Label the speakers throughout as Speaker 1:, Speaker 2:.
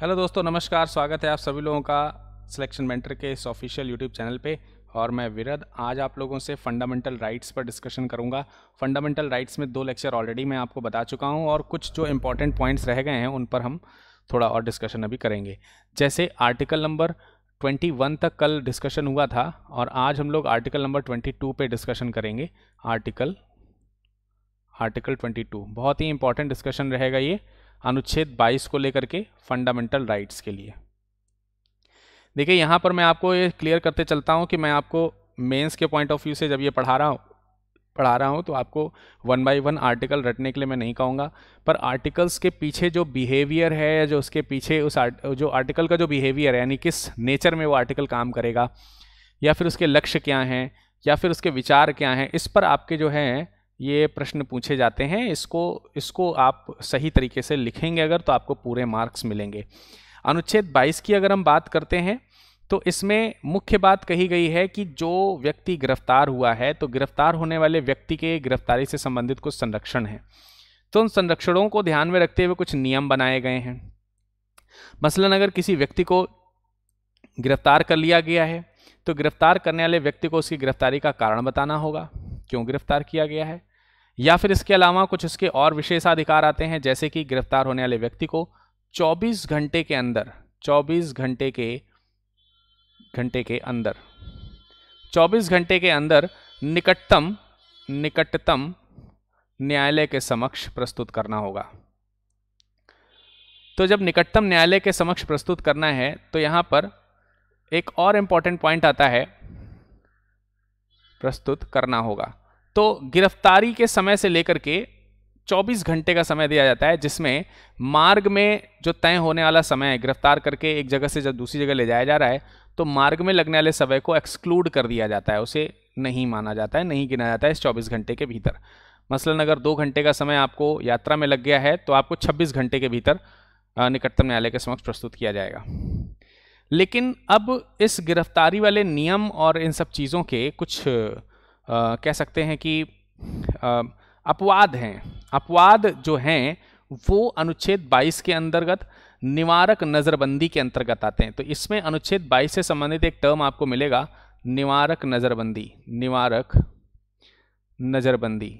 Speaker 1: hello दोस्तों नमस्कार स्वागत है आप सभी लोगों का सिलेक्शन मेंटर के इस ऑफिशियल यूट्यूब चैनल पे और मैं विरद आज आप लोगों से फंडामेंटल राइट्स पर डिस्कशन करूंगा फंडामेंटल राइट्स में दो लेक्चर ऑलरेडी मैं आपको बता चुका हूं और कुछ जो इंपॉर्टेंट पॉइंट्स रह गए हैं उन पर हम थोड़ा और डिस्कशन अभी करेंगे जैसे आर्टिकल नंबर ट्वेंटी तक कल डिस्कशन हुआ था और आज हम लोग article number twenty two discussion करेंगे आर्टिकल आर्टिकल ट्वेंटी बहुत ही इंपॉर्टेंट डिस्कशन रहेगा ये अनुच्छेद 22 को लेकर के फंडामेंटल राइट्स के लिए देखिए यहाँ पर मैं आपको ये क्लियर करते चलता हूँ कि मैं आपको मेंस के पॉइंट ऑफ व्यू से जब ये पढ़ा रहा हूँ पढ़ा रहा हूँ तो आपको वन बाय वन आर्टिकल रटने के लिए मैं नहीं कहूँगा पर आर्टिकल्स के पीछे जो बिहेवियर है या जो उसके पीछे उस आर्ट, जो आर्टिकल का जो बिहेवियर है यानी किस नेचर में वो आर्टिकल काम करेगा या फिर उसके लक्ष्य क्या हैं या फिर उसके विचार क्या हैं इस पर आपके जो हैं ये प्रश्न पूछे जाते हैं इसको इसको आप सही तरीके से लिखेंगे अगर तो आपको पूरे मार्क्स मिलेंगे अनुच्छेद 22 की अगर हम बात करते हैं तो इसमें मुख्य बात कही गई है कि जो व्यक्ति गिरफ्तार हुआ है तो गिरफ्तार होने वाले व्यक्ति के गिरफ्तारी से संबंधित कुछ संरक्षण हैं तो उन संरक्षणों को ध्यान में रखते हुए कुछ नियम बनाए गए हैं मसलन अगर किसी व्यक्ति को गिरफ्तार कर लिया गया है तो गिरफ्तार करने वाले व्यक्ति को उसकी गिरफ्तारी का कारण बताना होगा क्यों गिरफ्तार किया गया है या फिर इसके अलावा कुछ इसके और विशेषाधिकार आते हैं जैसे कि गिरफ्तार होने वाले व्यक्ति को 24 घंटे के अंदर 24 घंटे के घंटे के अंदर 24 घंटे के अंदर निकटतम निकटतम न्यायालय के समक्ष प्रस्तुत करना होगा तो जब निकटतम न्यायालय के समक्ष प्रस्तुत करना है तो यहां पर एक और इम्पॉर्टेंट पॉइंट आता है प्रस्तुत करना होगा तो गिरफ्तारी के समय से लेकर के 24 घंटे का समय दिया जाता है जिसमें मार्ग में जो तय होने वाला समय है गिरफ्तार करके एक जगह से जब दूसरी जगह ले जाया जा रहा है तो मार्ग में लगने वाले समय को एक्सक्लूड कर दिया जाता है उसे नहीं माना जाता है नहीं गिना जाता है इस चौबीस घंटे के भीतर मसलन अगर दो घंटे का समय आपको यात्रा में लग गया है तो आपको छब्बीस घंटे के भीतर निकटतम न्यायालय के समक्ष प्रस्तुत किया जाएगा लेकिन अब इस गिरफ्तारी वाले नियम और इन सब चीज़ों के कुछ आ, कह सकते हैं कि आ, अपवाद हैं अपवाद जो हैं वो अनुच्छेद 22 के अंतर्गत निवारक नज़रबंदी के अंतर्गत आते हैं तो इसमें अनुच्छेद 22 से संबंधित एक टर्म आपको मिलेगा निवारक नज़रबंदी निवारक नज़रबंदी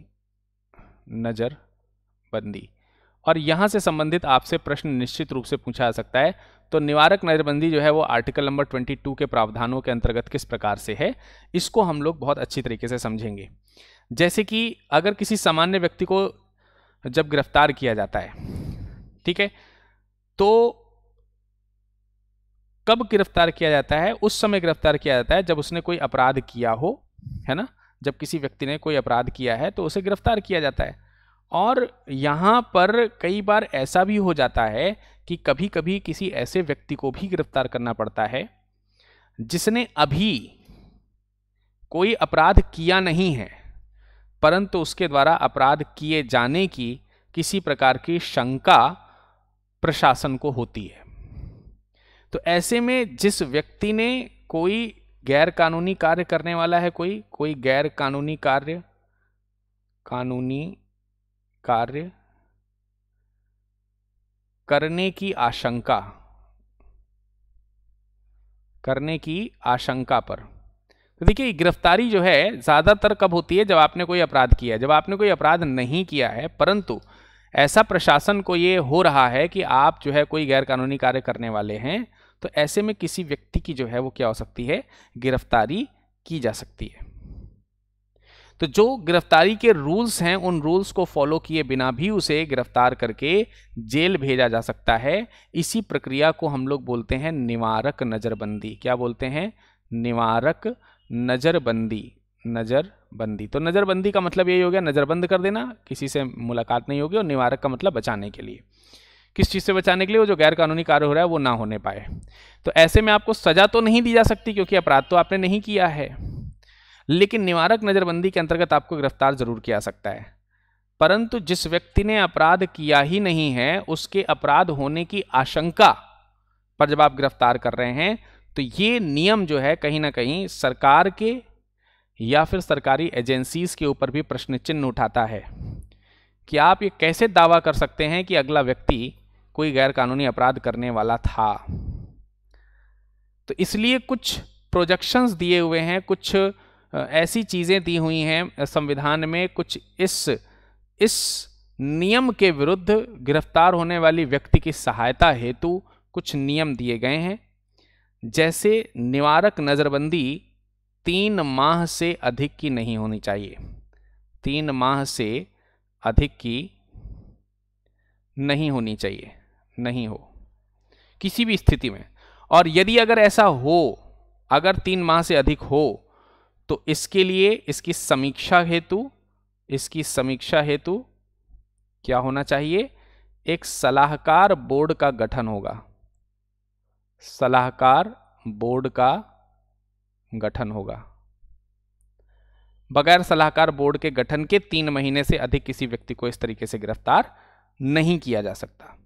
Speaker 1: नज़रबंदी और यहाँ से संबंधित आपसे प्रश्न निश्चित रूप से पूछा जा सकता है तो निवारक नजरबंदी जो है वो आर्टिकल नंबर 22 के प्रावधानों के अंतर्गत किस प्रकार से है इसको हम लोग बहुत अच्छी तरीके से समझेंगे जैसे कि अगर किसी सामान्य व्यक्ति को जब गिरफ्तार किया जाता है ठीक है तो कब गिरफ्तार किया जाता है उस समय गिरफ्तार किया जाता है जब उसने कोई अपराध किया हो है ना जब किसी व्यक्ति ने कोई अपराध किया है तो उसे गिरफ्तार किया जाता है और यहाँ पर कई बार ऐसा भी हो जाता है कि कभी कभी किसी ऐसे व्यक्ति को भी गिरफ्तार करना पड़ता है जिसने अभी कोई अपराध किया नहीं है परंतु उसके द्वारा अपराध किए जाने की किसी प्रकार की शंका प्रशासन को होती है तो ऐसे में जिस व्यक्ति ने कोई गैर कानूनी कार्य करने वाला है कोई कोई गैर कानूनी कार्य कानूनी कार्य करने की आशंका करने की आशंका पर तो देखिए गिरफ्तारी जो है ज़्यादातर कब होती है जब आपने कोई अपराध किया है जब आपने कोई अपराध नहीं किया है परंतु ऐसा प्रशासन को ये हो रहा है कि आप जो है कोई गैरकानूनी कार्य करने वाले हैं तो ऐसे में किसी व्यक्ति की जो है वो क्या हो सकती है गिरफ्तारी की जा सकती है तो जो गिरफ्तारी के रूल्स हैं उन रूल्स को फॉलो किए बिना भी उसे गिरफ्तार करके जेल भेजा जा सकता है इसी प्रक्रिया को हम लोग बोलते हैं निवारक नज़रबंदी क्या बोलते हैं निवारक नज़रबंदी नज़रबंदी तो नज़रबंदी का मतलब यही हो गया नज़रबंद कर देना किसी से मुलाकात नहीं होगी और निवारक का मतलब बचाने के लिए किस चीज़ से बचाने के लिए वो जो गैरकानूनी कार्य हो रहा है वो ना होने पाए तो ऐसे में आपको सज़ा तो नहीं दी जा सकती क्योंकि अपराध तो आपने नहीं किया है लेकिन निवारक नज़रबंदी के अंतर्गत आपको गिरफ्तार जरूर किया सकता है परंतु जिस व्यक्ति ने अपराध किया ही नहीं है उसके अपराध होने की आशंका पर जब आप गिरफ्तार कर रहे हैं तो ये नियम जो है कहीं ना कहीं सरकार के या फिर सरकारी एजेंसीज के ऊपर भी प्रश्न चिन्ह उठाता है कि आप ये कैसे दावा कर सकते हैं कि अगला व्यक्ति कोई गैरकानूनी अपराध करने वाला था तो इसलिए कुछ प्रोजेक्शंस दिए हुए हैं कुछ ऐसी चीज़ें दी हुई हैं संविधान में कुछ इस इस नियम के विरुद्ध गिरफ्तार होने वाली व्यक्ति की सहायता हेतु कुछ नियम दिए गए हैं जैसे निवारक नज़रबंदी तीन माह से अधिक की नहीं होनी चाहिए तीन माह से अधिक की नहीं होनी चाहिए नहीं हो किसी भी स्थिति में और यदि अगर ऐसा हो अगर तीन माह से अधिक हो तो इसके लिए इसकी समीक्षा हेतु इसकी समीक्षा हेतु क्या होना चाहिए एक सलाहकार बोर्ड का गठन होगा सलाहकार बोर्ड का गठन होगा बगैर सलाहकार बोर्ड के गठन के तीन महीने से अधिक किसी व्यक्ति को इस तरीके से गिरफ्तार नहीं किया जा सकता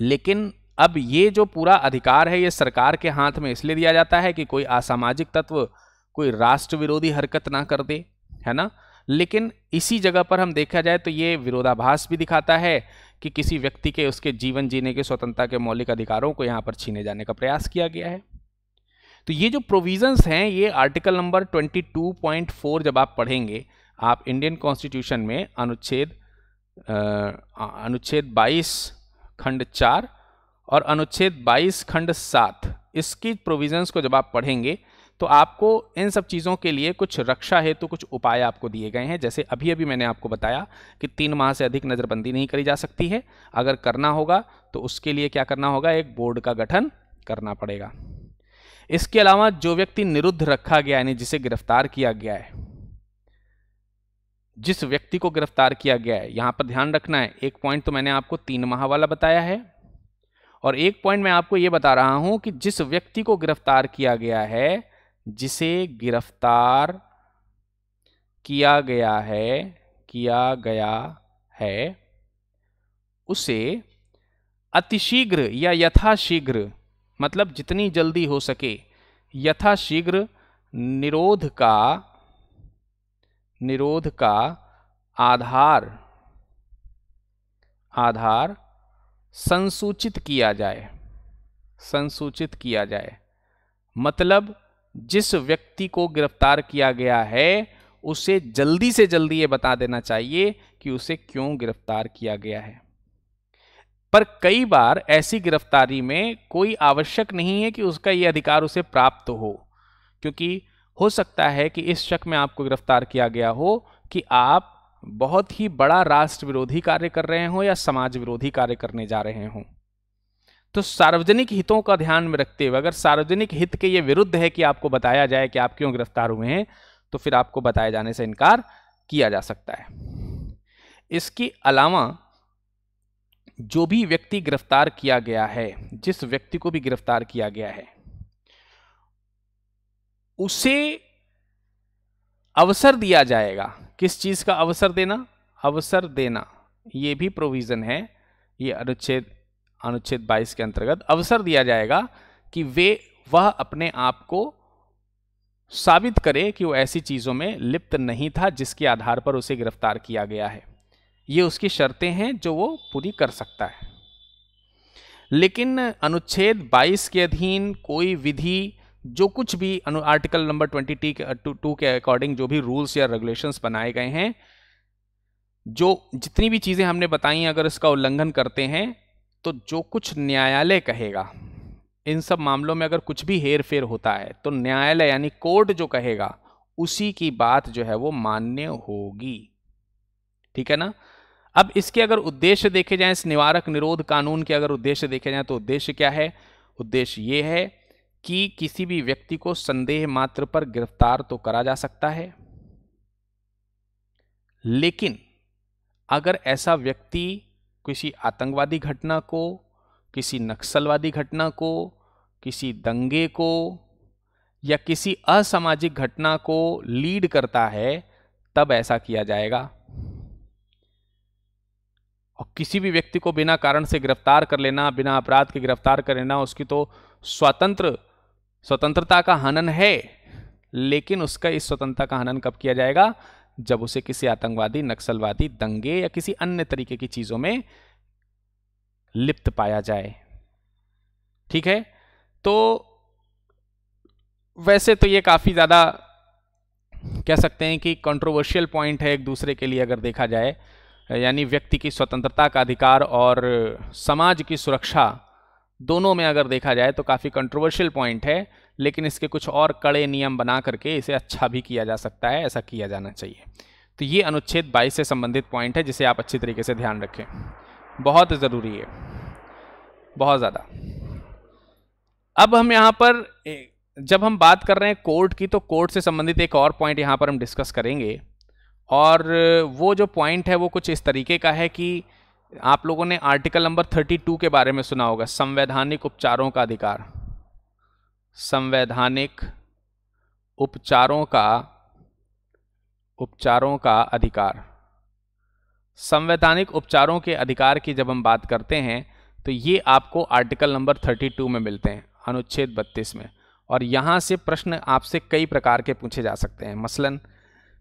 Speaker 1: लेकिन अब ये जो पूरा अधिकार है ये सरकार के हाथ में इसलिए दिया जाता है कि कोई असामाजिक तत्व कोई राष्ट्र विरोधी हरकत ना कर दे है ना लेकिन इसी जगह पर हम देखा जाए तो ये विरोधाभास भी दिखाता है कि किसी व्यक्ति के उसके जीवन जीने के स्वतंत्रता के मौलिक अधिकारों को यहाँ पर छीने जाने का प्रयास किया गया है तो ये जो प्रोविजंस हैं ये आर्टिकल नंबर 22.4 जब आप पढ़ेंगे आप इंडियन कॉन्स्टिट्यूशन में अनुच्छेद अनुच्छेद 22 खंड चार और अनुच्छेद 22 खंड सात इसकी प्रोविजंस को जब आप पढ़ेंगे तो आपको इन सब चीज़ों के लिए कुछ रक्षा हेतु तो कुछ उपाय आपको दिए गए हैं जैसे अभी अभी मैंने आपको बताया कि तीन माह से अधिक नज़रबंदी नहीं करी जा सकती है अगर करना होगा तो उसके लिए क्या करना होगा एक बोर्ड का गठन करना पड़ेगा इसके अलावा जो व्यक्ति निरुद्ध रखा गया यानी जिसे गिरफ्तार किया गया है जिस व्यक्ति को गिरफ्तार किया गया है यहां पर ध्यान रखना है एक पॉइंट तो मैंने आपको तीन माह वाला बताया है और एक पॉइंट मैं आपको ये बता रहा हूं कि जिस व्यक्ति को गिरफ्तार किया गया है जिसे गिरफ्तार किया गया है किया गया है उसे अतिशीघ्र या यथाशीघ्र मतलब जितनी जल्दी हो सके यथाशीघ्र निरोध का निरोध का आधार आधार संसूचित किया जाए संसूचित किया जाए मतलब जिस व्यक्ति को गिरफ्तार किया गया है उसे जल्दी से जल्दी ये बता देना चाहिए कि उसे क्यों गिरफ्तार किया गया है पर कई बार ऐसी गिरफ्तारी में कोई आवश्यक नहीं है कि उसका ये अधिकार उसे प्राप्त हो क्योंकि हो सकता है कि इस शक में आपको गिरफ्तार किया गया हो कि आप बहुत ही बड़ा राष्ट्र विरोधी कार्य कर रहे हों या समाज विरोधी कार्य करने जा रहे हों तो सार्वजनिक हितों का ध्यान में रखते हुए अगर सार्वजनिक हित के ये विरुद्ध है कि आपको बताया जाए कि आप क्यों गिरफ्तार हुए हैं तो फिर आपको बताए जाने से इनकार किया जा सकता है इसके अलावा जो भी व्यक्ति गिरफ्तार किया गया है जिस व्यक्ति को भी गिरफ्तार किया गया है उसे अवसर दिया जाएगा किस चीज़ का अवसर देना अवसर देना ये भी प्रोविज़न है ये अनुच्छेद अनुच्छेद 22 के अंतर्गत अवसर दिया जाएगा कि वे वह अपने आप को साबित करे कि वो ऐसी चीज़ों में लिप्त नहीं था जिसके आधार पर उसे गिरफ्तार किया गया है ये उसकी शर्तें हैं जो वो पूरी कर सकता है लेकिन अनुच्छेद 22 के अधीन कोई विधि जो कुछ भी आर्टिकल नंबर ट्वेंटी टी टू के अकॉर्डिंग जो भी रूल्स या रेगुलेशंस बनाए गए हैं जो जितनी भी चीज़ें हमने बताई अगर इसका उल्लंघन करते हैं तो जो कुछ न्यायालय कहेगा इन सब मामलों में अगर कुछ भी हेर फेर होता है तो न्यायालय यानी कोर्ट जो कहेगा उसी की बात जो है वो मान्य होगी ठीक है ना अब इसके अगर उद्देश्य देखे जाए इस निवारक निरोध कानून के अगर उद्देश्य देखे जाए तो उद्देश्य क्या है उद्देश्य ये है कि किसी भी व्यक्ति को संदेह मात्र पर गिरफ्तार तो करा जा सकता है लेकिन अगर ऐसा व्यक्ति किसी आतंकवादी घटना को किसी नक्सलवादी घटना को किसी दंगे को या किसी असामाजिक घटना को लीड करता है तब ऐसा किया जाएगा और किसी भी व्यक्ति को बिना कारण से गिरफ्तार कर लेना बिना अपराध के गिरफ्तार कर लेना उसकी तो स्वतंत्र स्वतंत्रता का हनन है लेकिन उसका इस स्वतंत्रता का हनन कब किया जाएगा जब उसे किसी आतंकवादी नक्सलवादी दंगे या किसी अन्य तरीके की चीज़ों में लिप्त पाया जाए ठीक है तो वैसे तो ये काफ़ी ज़्यादा कह सकते हैं कि कंट्रोवर्शियल पॉइंट है एक दूसरे के लिए अगर देखा जाए यानी व्यक्ति की स्वतंत्रता का अधिकार और समाज की सुरक्षा दोनों में अगर देखा जाए तो काफ़ी कंट्रोवर्शियल पॉइंट है लेकिन इसके कुछ और कड़े नियम बना करके इसे अच्छा भी किया जा सकता है ऐसा किया जाना चाहिए तो ये अनुच्छेद 22 से संबंधित पॉइंट है जिसे आप अच्छी तरीके से ध्यान रखें बहुत ज़रूरी है बहुत ज़्यादा अब हम यहाँ पर जब हम बात कर रहे हैं कोर्ट की तो कोर्ट से संबंधित एक और पॉइंट यहाँ पर हम डिस्कस करेंगे और वो जो पॉइंट है वो कुछ इस तरीके का है कि आप लोगों ने आर्टिकल नंबर 32 के बारे में सुना होगा संवैधानिक उपचारों का अधिकार संवैधानिक उपचारों का उपचारों का अधिकार संवैधानिक उपचारों के अधिकार की जब हम बात करते हैं तो ये आपको आर्टिकल नंबर 32 में मिलते हैं अनुच्छेद 32 में और यहाँ से प्रश्न आपसे कई प्रकार के पूछे जा सकते हैं मसलन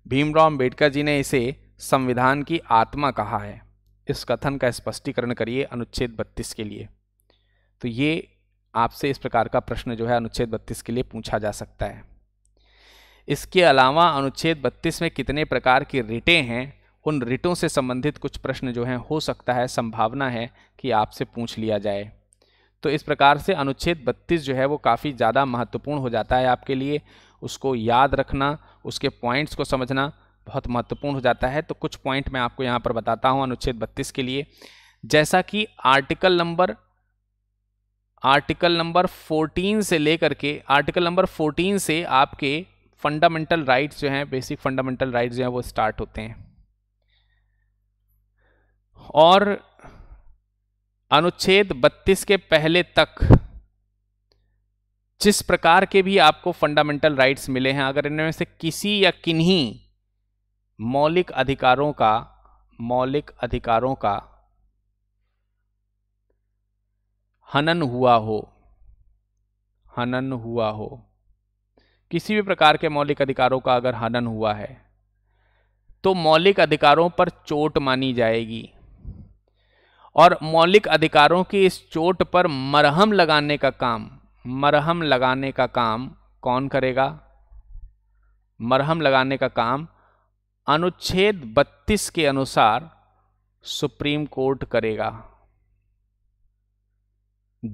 Speaker 1: भीमराव अम्बेडकर जी ने इसे संविधान की आत्मा कहा है इस कथन का स्पष्टीकरण करिए अनुच्छेद बत्तीस के लिए तो ये आपसे इस प्रकार का प्रश्न जो है अनुच्छेद बत्तीस के लिए पूछा जा सकता है इसके अलावा अनुच्छेद बत्तीस में कितने प्रकार की रिटें हैं उन रिटों से संबंधित कुछ प्रश्न जो हैं हो सकता है संभावना है कि आपसे पूछ लिया जाए तो इस प्रकार से अनुच्छेद 32 जो है वो काफ़ी ज़्यादा महत्वपूर्ण हो जाता है आपके लिए उसको याद रखना उसके पॉइंट्स को समझना बहुत महत्वपूर्ण हो जाता है तो कुछ पॉइंट मैं आपको यहाँ पर बताता हूँ अनुच्छेद बत्तीस के लिए जैसा कि आर्टिकल नंबर आर्टिकल नंबर 14 से लेकर के आर्टिकल नंबर 14 से आपके फंडामेंटल राइट्स जो हैं बेसिक फंडामेंटल राइट्स जो हैं वो स्टार्ट होते हैं और अनुच्छेद 32 के पहले तक जिस प्रकार के भी आपको फंडामेंटल राइट्स मिले हैं अगर इनमें से किसी या किन्हीं मौलिक अधिकारों का मौलिक अधिकारों का हनन हुआ हो हनन हुआ हो किसी भी प्रकार के मौलिक अधिकारों का अगर हनन हुआ है तो मौलिक अधिकारों पर चोट मानी जाएगी और मौलिक अधिकारों की इस चोट पर मरहम लगाने का काम मरहम लगाने का काम कौन करेगा मरहम लगाने का काम अनुच्छेद 32 के अनुसार सुप्रीम कोर्ट करेगा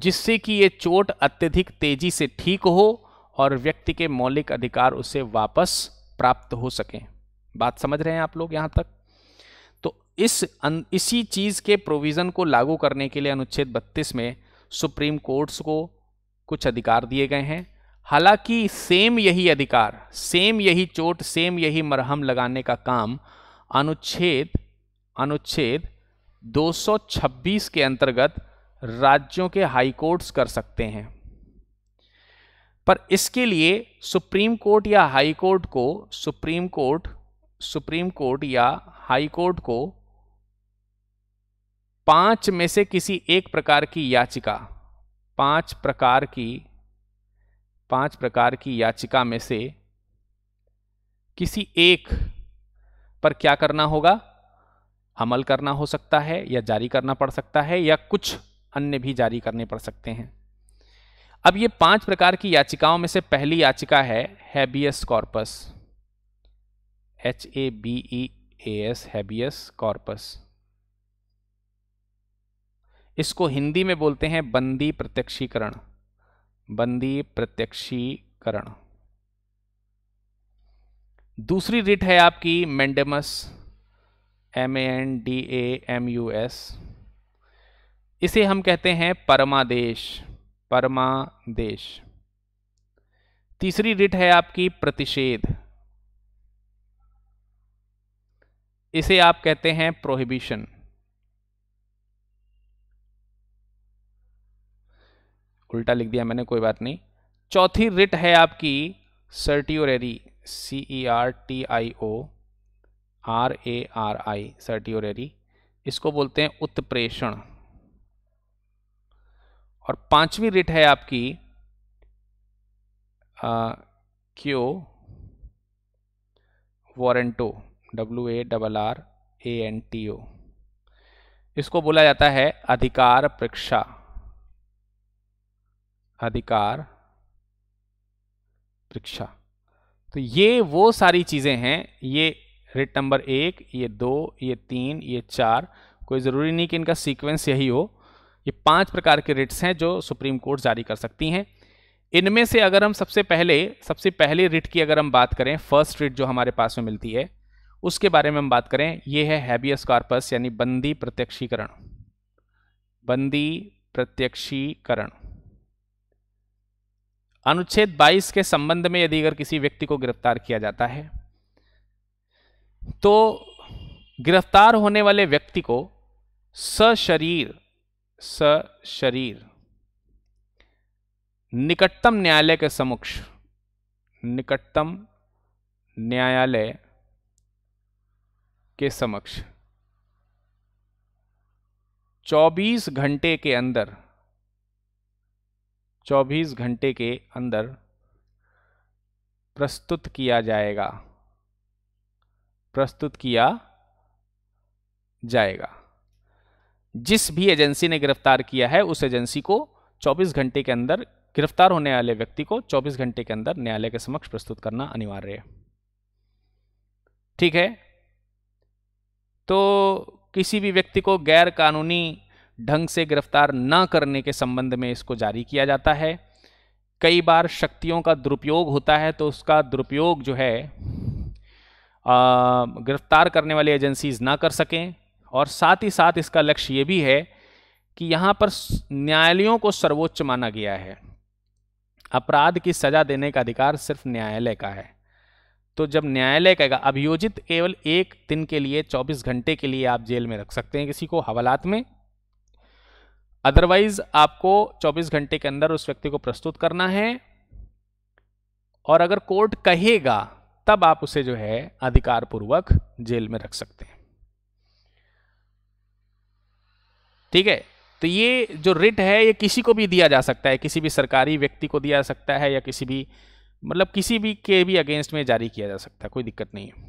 Speaker 1: जिससे कि यह चोट अत्यधिक तेजी से ठीक हो और व्यक्ति के मौलिक अधिकार उसे वापस प्राप्त हो सके बात समझ रहे हैं आप लोग यहां तक तो इस इसी चीज़ के प्रोविज़न को लागू करने के लिए अनुच्छेद 32 में सुप्रीम कोर्ट्स को कुछ अधिकार दिए गए हैं हालांकि सेम यही अधिकार सेम यही चोट सेम यही मरहम लगाने का काम अनुच्छेद अनुच्छेद 226 के अंतर्गत राज्यों के हाईकोर्ट्स कर सकते हैं पर इसके लिए सुप्रीम कोर्ट या हाई कोर्ट को सुप्रीम कोर्ट सुप्रीम कोर्ट या हाई कोर्ट को पांच में से किसी एक प्रकार की याचिका पांच प्रकार की पांच प्रकार की याचिका में से किसी एक पर क्या करना होगा अमल करना हो सकता है या जारी करना पड़ सकता है या कुछ अन्य भी जारी करने पड़ सकते हैं अब ये पांच प्रकार की याचिकाओं में से पहली याचिका है habeas corpus H A B E A S habeas corpus इसको हिंदी में बोलते हैं बंदी प्रत्यक्षीकरण बंदी प्रत्यक्षीकरण दूसरी रिट है आपकी mandamus M A N D A M U S इसे हम कहते हैं परमादेश परमादेश तीसरी रिट है आपकी प्रतिषेध इसे आप कहते हैं प्रोहिबिशन उल्टा लिख दिया मैंने कोई बात नहीं चौथी रिट है आपकी certiorari C E R T I O R A R I certiorari इसको बोलते हैं उत्प्रेषण और पांचवी रिट है आपकी quo warranto W A double R A N T O इसको बोला जाता है अधिकार परीक्षा अधिकार परीक्षा तो ये वो सारी चीज़ें हैं ये रेट नंबर एक ये दो ये तीन ये चार कोई ज़रूरी नहीं कि इनका सीक्वेंस यही हो ये पांच प्रकार के रिट्स हैं जो सुप्रीम कोर्ट जारी कर सकती हैं इनमें से अगर हम सबसे पहले सबसे पहले रिट की अगर हम बात करें फर्स्ट रिट जो हमारे पास में मिलती है उसके बारे में हम बात करें ये है हैबियस कॉर्पस यानी बंदी प्रत्यक्षीकरण बंदी प्रत्यक्षीकरण अनुच्छेद 22 के संबंध में यदि अगर किसी व्यक्ति को गिरफ्तार किया जाता है तो गिरफ्तार होने वाले व्यक्ति को सशरीर सशरीर निकटतम न्यायालय के समक्ष निकटतम न्यायालय के समक्ष 24 घंटे के अंदर 24 घंटे के अंदर प्रस्तुत किया जाएगा प्रस्तुत किया जाएगा जिस भी एजेंसी ने गिरफ्तार किया है उस एजेंसी को 24 घंटे के अंदर गिरफ्तार होने वाले व्यक्ति को 24 घंटे के अंदर न्यायालय के समक्ष प्रस्तुत करना अनिवार्य है ठीक है तो किसी भी व्यक्ति को गैर कानूनी ढंग से गिरफ्तार न करने के संबंध में इसको जारी किया जाता है कई बार शक्तियों का दुरुपयोग होता है तो उसका दुरुपयोग जो है गिरफ्तार करने वाली एजेंसीज ना कर सकें और साथ ही साथ इसका लक्ष्य ये भी है कि यहाँ पर न्यायालयों को सर्वोच्च माना गया है अपराध की सजा देने का अधिकार सिर्फ न्यायालय का है तो जब न्यायालय कहेगा अभियोजित केवल एक दिन के लिए 24 घंटे के लिए आप जेल में रख सकते हैं किसी को हवालात में अदरवाइज आपको 24 घंटे के अंदर उस व्यक्ति को प्रस्तुत करना है और अगर कोर्ट कहेगा तब आप उसे जो है अधिकार पूर्वक जेल में रख सकते हैं ठीक है तो ये जो रिट है ये किसी को भी दिया जा सकता है किसी भी सरकारी व्यक्ति को दिया जा सकता है या किसी भी मतलब किसी भी के भी अगेंस्ट में जारी किया जा सकता है कोई दिक्कत नहीं है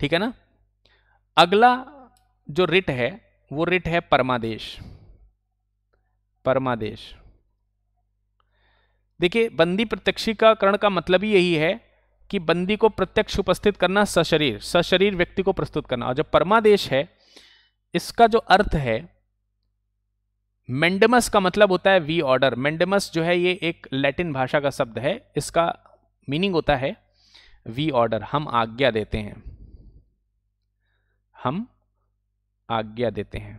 Speaker 1: ठीक है ना अगला जो रिट है वो रिट है परमादेश परमादेश देखिए बंदी प्रत्यक्षीकरण का मतलब ही यही है कि बंदी को प्रत्यक्ष उपस्थित करना सशरीर सशरीर व्यक्ति को प्रस्तुत करना और जब परमादेश है इसका जो अर्थ है मेंडमस का मतलब होता है वी ऑर्डर मेंडमस जो है ये एक लैटिन भाषा का शब्द है इसका मीनिंग होता है वी ऑर्डर हम आज्ञा देते हैं हम आज्ञा देते हैं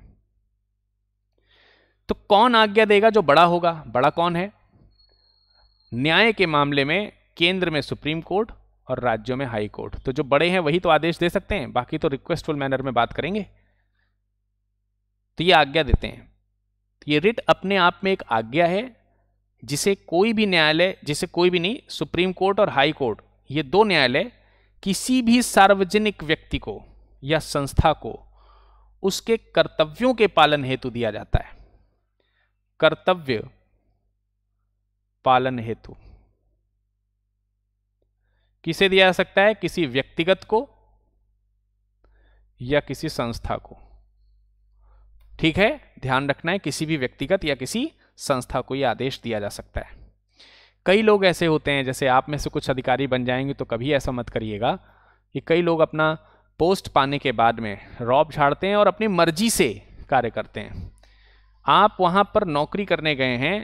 Speaker 1: तो कौन आज्ञा देगा जो बड़ा होगा बड़ा कौन है न्याय के मामले में केंद्र में सुप्रीम कोर्ट और राज्यों में हाई कोर्ट तो जो बड़े हैं वही तो आदेश दे सकते हैं बाकी तो रिक्वेस्टफुल मैनर में बात करेंगे तो ये आज्ञा देते हैं तो ये रिट अपने आप में एक आज्ञा है जिसे कोई भी न्यायालय जिसे कोई भी नहीं सुप्रीम कोर्ट और हाई कोर्ट ये दो न्यायालय किसी भी सार्वजनिक व्यक्ति को या संस्था को उसके कर्तव्यों के पालन हेतु दिया जाता है कर्तव्य पालन हेतु किसे दिया जा सकता है किसी व्यक्तिगत को या किसी संस्था को ठीक है ध्यान रखना है किसी भी व्यक्तिगत या किसी संस्था को यह आदेश दिया जा सकता है कई लोग ऐसे होते हैं जैसे आप में से कुछ अधिकारी बन जाएंगे तो कभी ऐसा मत करिएगा कि कई लोग अपना पोस्ट पाने के बाद में रॉब झाड़ते हैं और अपनी मर्जी से कार्य करते हैं आप वहाँ पर नौकरी करने गए हैं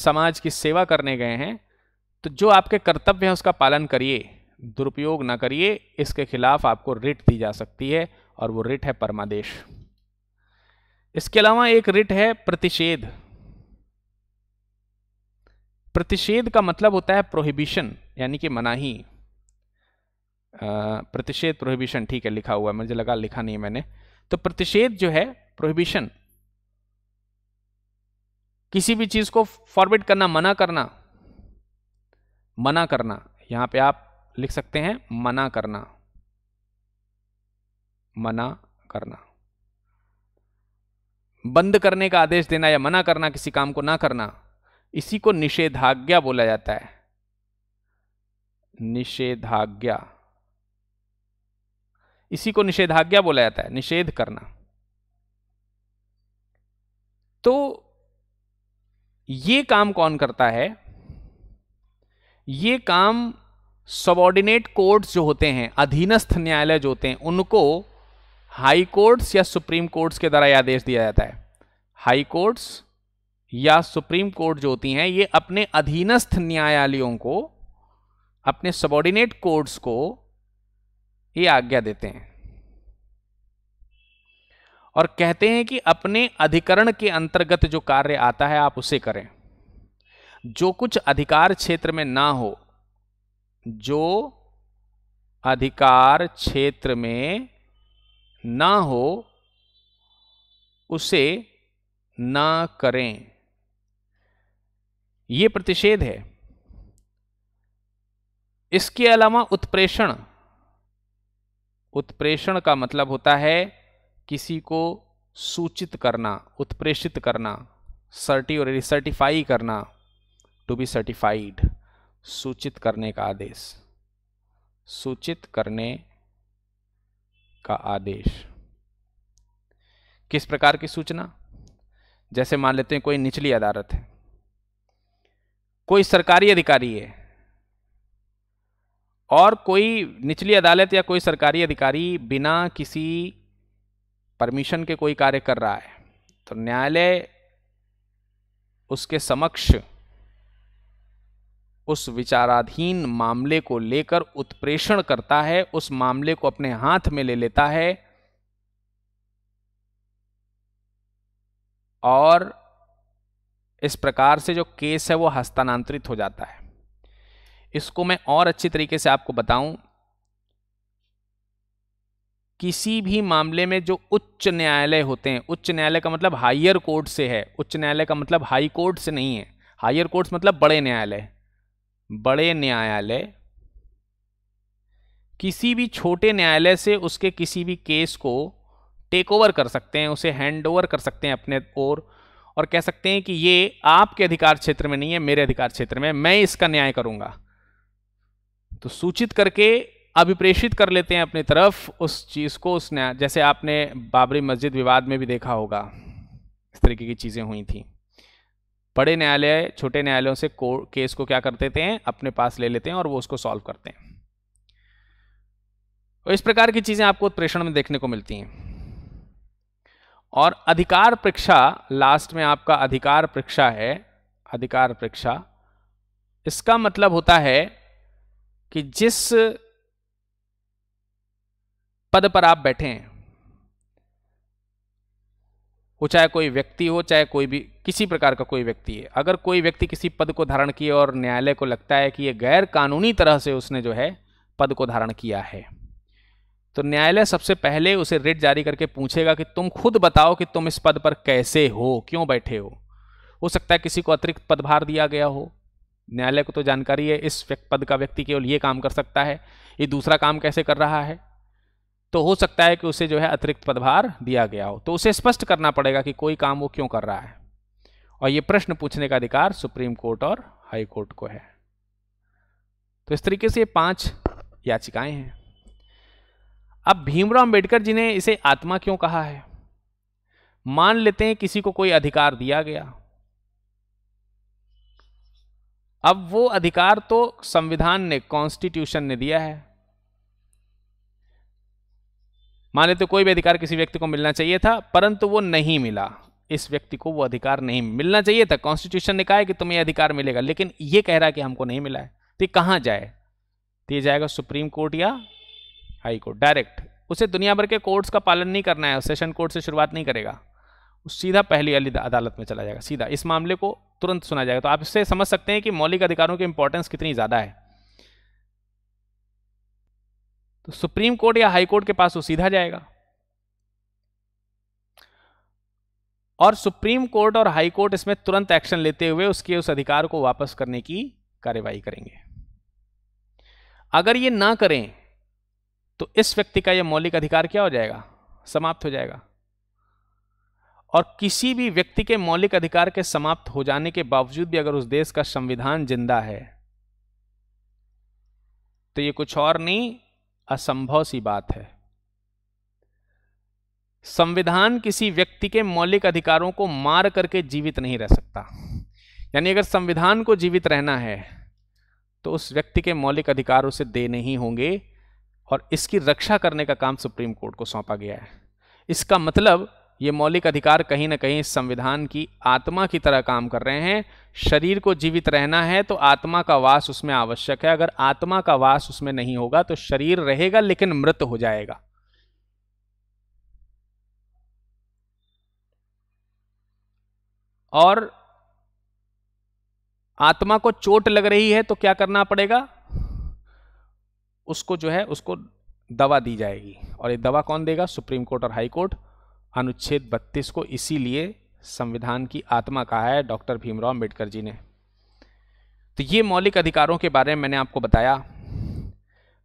Speaker 1: समाज की सेवा करने गए हैं तो जो आपके कर्तव्य हैं उसका पालन करिए दुरुपयोग ना करिए इसके खिलाफ आपको रिट दी जा सकती है और वो रिट है परमादेश इसके अलावा एक रिट है प्रतिषेध प्रतिषेध का मतलब होता है प्रोहिबिशन यानी कि मनाही प्रतिषेध प्रोहिबिशन ठीक है लिखा हुआ है मुझे लगा लिखा नहीं मैंने तो प्रतिषेध जो है प्रोहिबिशन किसी भी चीज को फॉरवर्ड करना मना करना मना करना यहां पे आप लिख सकते हैं मना करना मना करना बंद करने का आदेश देना या मना करना किसी काम को ना करना इसी को निषेधाज्ञा बोला जाता है निषेधाज्ञा इसी को निषेधाज्ञा बोला जाता है निषेध करना तो ये काम कौन करता है ये काम सबॉर्डिनेट कोर्ट्स जो होते हैं अधीनस्थ न्यायालय जो होते हैं उनको हाई कोर्ट्स या सुप्रीम कोर्ट्स के द्वारा आदेश दिया जाता है हाई कोर्ट्स या सुप्रीम कोर्ट जो होती हैं ये अपने अधीनस्थ न्यायालयों को अपने सबॉर्डिनेट कोर्ट्स को ये आज्ञा देते हैं और कहते हैं कि अपने अधिकरण के अंतर्गत जो कार्य आता है आप उसे करें जो कुछ अधिकार क्षेत्र में ना हो जो अधिकार क्षेत्र में ना हो उसे ना करें ये प्रतिषेध है इसके अलावा उत्प्रेषण उत्प्रेषण का मतलब होता है किसी को सूचित करना उत्प्रेषित करना सर्टी और रिसर्टिफाई करना टू बी सर्टिफाइड सूचित करने का आदेश सूचित करने का आदेश किस प्रकार की सूचना जैसे मान लेते हैं कोई निचली अदालत है कोई सरकारी अधिकारी है और कोई निचली अदालत या कोई सरकारी अधिकारी बिना किसी परमिशन के कोई कार्य कर रहा है तो न्यायालय उसके समक्ष उस विचाराधीन मामले को लेकर उत्प्रेषण करता है उस मामले को अपने हाथ में ले लेता है और इस प्रकार से जो केस है वो हस्तानांतरित हो जाता है इसको मैं और अच्छी तरीके से आपको बताऊं किसी भी मामले में जो उच्च न्यायालय होते हैं उच्च न्यायालय का मतलब हायर कोर्ट से है उच्च न्यायालय का मतलब हाई कोर्ट से नहीं है हायर कोर्ट मतलब बड़े न्यायालय बड़े न्यायालय किसी भी छोटे न्यायालय से उसके किसी भी केस को टेक ओवर कर सकते हैं उसे हैंड ओवर कर सकते हैं अपने ओर और कह सकते हैं कि ये आपके अधिकार क्षेत्र में नहीं है मेरे अधिकार क्षेत्र में मैं इसका न्याय करूंगा तो सूचित करके अभिप्रेषित कर लेते हैं अपनी तरफ उस चीज़ को उसने जैसे आपने बाबरी मस्जिद विवाद में भी देखा होगा इस तरीके की चीज़ें हुई थी बड़े न्यायालय छोटे न्यायालयों से को केस को क्या कर देते हैं अपने पास ले लेते हैं और वो उसको सॉल्व करते हैं इस प्रकार की चीज़ें आपको उत्प्रेषण में देखने को मिलती हैं और अधिकार परीक्षा लास्ट में आपका अधिकार परीक्षा है अधिकार परीक्षा इसका मतलब होता है कि जिस पद पर आप बैठे हैं वो चाहे कोई व्यक्ति हो चाहे कोई भी किसी प्रकार का कोई व्यक्ति है अगर कोई व्यक्ति किसी पद को धारण किए और न्यायालय को लगता है कि ये गैर कानूनी तरह से उसने जो है पद को धारण किया है तो न्यायालय सबसे पहले उसे रिट जारी करके पूछेगा कि तुम खुद बताओ कि तुम इस पद पर कैसे हो क्यों बैठे हो हो सकता है किसी को अतिरिक्त पदभार दिया गया हो न्यायालय को तो जानकारी है इस पद का व्यक्ति केवल ये काम कर सकता है ये दूसरा काम कैसे कर रहा है तो हो सकता है कि उसे जो है अतिरिक्त पदभार दिया गया हो तो उसे स्पष्ट करना पड़ेगा कि कोई काम वो क्यों कर रहा है और ये प्रश्न पूछने का अधिकार सुप्रीम कोर्ट और हाई कोर्ट को है तो इस तरीके से ये पांच याचिकाएं हैं अब भीमराव अंबेडकर जी ने इसे आत्मा क्यों कहा है मान लेते हैं किसी को कोई अधिकार दिया गया अब वो अधिकार तो संविधान ने कॉन्स्टिट्यूशन ने दिया है मान लेते तो कोई भी अधिकार किसी व्यक्ति को मिलना चाहिए था परंतु वो नहीं मिला इस व्यक्ति को वो अधिकार नहीं मिलना चाहिए था कॉन्स्टिट्यूशन ने कहा है कि तुम्हें अधिकार मिलेगा लेकिन ये कह रहा है कि हमको नहीं मिला है तो ये जाए तो ये जाएगा सुप्रीम कोर्ट या हाई कोर्ट डायरेक्ट उसे दुनिया भर के कोर्ट्स का पालन नहीं करना है सेशन कोर्ट से शुरुआत नहीं करेगा सीधा पहली अदालत में चला जाएगा सीधा इस मामले को तुरंत सुना जाएगा तो आप इससे समझ सकते हैं कि मौलिक अधिकारों की इंपॉर्टेंस कितनी ज़्यादा है तो सुप्रीम कोर्ट या हाई कोर्ट के पास वो सीधा जाएगा और सुप्रीम कोर्ट और हाई कोर्ट इसमें तुरंत एक्शन लेते हुए उसके उस अधिकार को वापस करने की कार्यवाही करेंगे अगर ये ना करें तो इस व्यक्ति का यह मौलिक अधिकार क्या हो जाएगा समाप्त हो जाएगा और किसी भी व्यक्ति के मौलिक अधिकार के समाप्त हो जाने के बावजूद भी अगर उस देश का संविधान जिंदा है तो ये कुछ और नहीं असंभव सी बात है संविधान किसी व्यक्ति के मौलिक अधिकारों को मार करके जीवित नहीं रह सकता यानी अगर संविधान को जीवित रहना है तो उस व्यक्ति के मौलिक अधिकार उसे देने ही होंगे और इसकी रक्षा करने का काम सुप्रीम कोर्ट को सौंपा गया है इसका मतलब ये मौलिक अधिकार कहीं ना कहीं संविधान की आत्मा की तरह काम कर रहे हैं शरीर को जीवित रहना है तो आत्मा का वास उसमें आवश्यक है अगर आत्मा का वास उसमें नहीं होगा तो शरीर रहेगा लेकिन मृत हो जाएगा और आत्मा को चोट लग रही है तो क्या करना पड़ेगा उसको जो है उसको दवा दी जाएगी और ये दवा कौन देगा सुप्रीम कोर्ट और हाई कोर्ट अनुच्छेद 32 को इसीलिए संविधान की आत्मा कहा है डॉक्टर भीमराव अम्बेडकर जी ने तो ये मौलिक अधिकारों के बारे में मैंने आपको बताया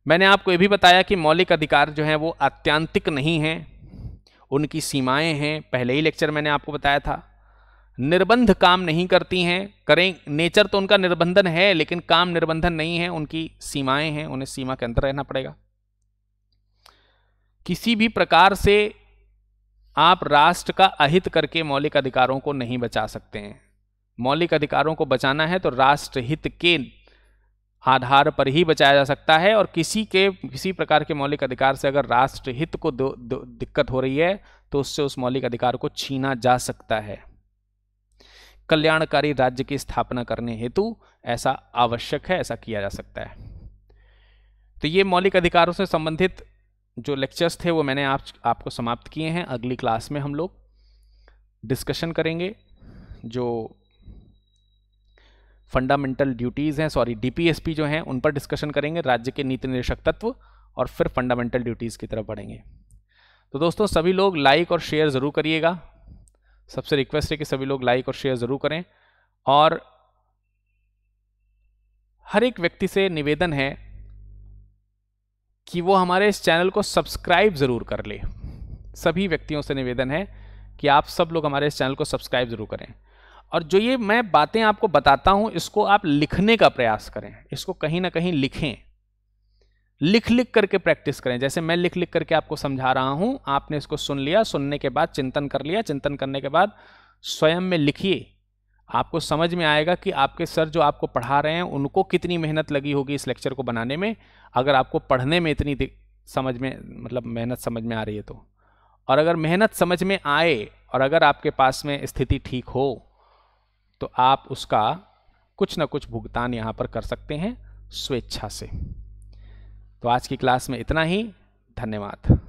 Speaker 1: मैंने आपको ये भी बताया कि मौलिक अधिकार जो हैं वो आत्यांतिक नहीं हैं उनकी सीमाएं हैं पहले ही लेक्चर मैंने आपको बताया था निर्बंध काम नहीं करती हैं करें नेचर तो उनका निर्बंधन है लेकिन काम निर्बंधन नहीं है उनकी सीमाएं हैं उन्हें सीमा के अंदर रहना पड़ेगा किसी भी प्रकार से आप राष्ट्र का अहित करके मौलिक अधिकारों को नहीं बचा सकते हैं मौलिक अधिकारों को बचाना है तो राष्ट्र हित के आधार पर ही बचाया जा सकता है और किसी के किसी प्रकार के मौलिक अधिकार से अगर राष्ट्र हित को दो, दो, दिक्कत हो रही है तो उससे उस मौलिक अधिकार को छीना जा सकता है कल्याणकारी राज्य की स्थापना करने हेतु ऐसा आवश्यक है ऐसा किया जा सकता है तो ये मौलिक अधिकारों से संबंधित जो लेक्चर्स थे वो मैंने आप आपको समाप्त किए हैं अगली क्लास में हम लोग डिस्कशन करेंगे जो फंडामेंटल ड्यूटीज़ हैं सॉरी डीपीएसपी जो हैं उन पर डिस्कशन करेंगे राज्य के नीति निर्देशक तत्व और फिर फंडामेंटल ड्यूटीज़ की तरफ बढ़ेंगे तो दोस्तों सभी लोग लाइक और शेयर ज़रूर करिएगा सबसे रिक्वेस्ट है कि सभी लोग लाइक और शेयर ज़रूर करें और हर एक व्यक्ति से निवेदन है कि वो हमारे इस चैनल को सब्सक्राइब ज़रूर कर ले सभी व्यक्तियों से निवेदन है कि आप सब लोग हमारे इस चैनल को सब्सक्राइब ज़रूर करें और जो ये मैं बातें आपको बताता हूँ इसको आप लिखने का प्रयास करें इसको कहीं ना कहीं लिखें लिख लिख करके प्रैक्टिस करें जैसे मैं लिख लिख करके आपको समझा रहा हूँ आपने इसको सुन लिया सुनने के बाद चिंतन कर लिया चिंतन करने के बाद स्वयं में लिखिए आपको समझ में आएगा कि आपके सर जो आपको पढ़ा रहे हैं उनको कितनी मेहनत लगी होगी इस लेक्चर को बनाने में अगर आपको पढ़ने में इतनी समझ में मतलब मेहनत समझ में आ रही है तो और अगर मेहनत समझ में आए और अगर आपके पास में स्थिति ठीक हो तो आप उसका कुछ ना कुछ भुगतान यहाँ पर कर सकते हैं स्वेच्छा से तो आज की क्लास में इतना ही धन्यवाद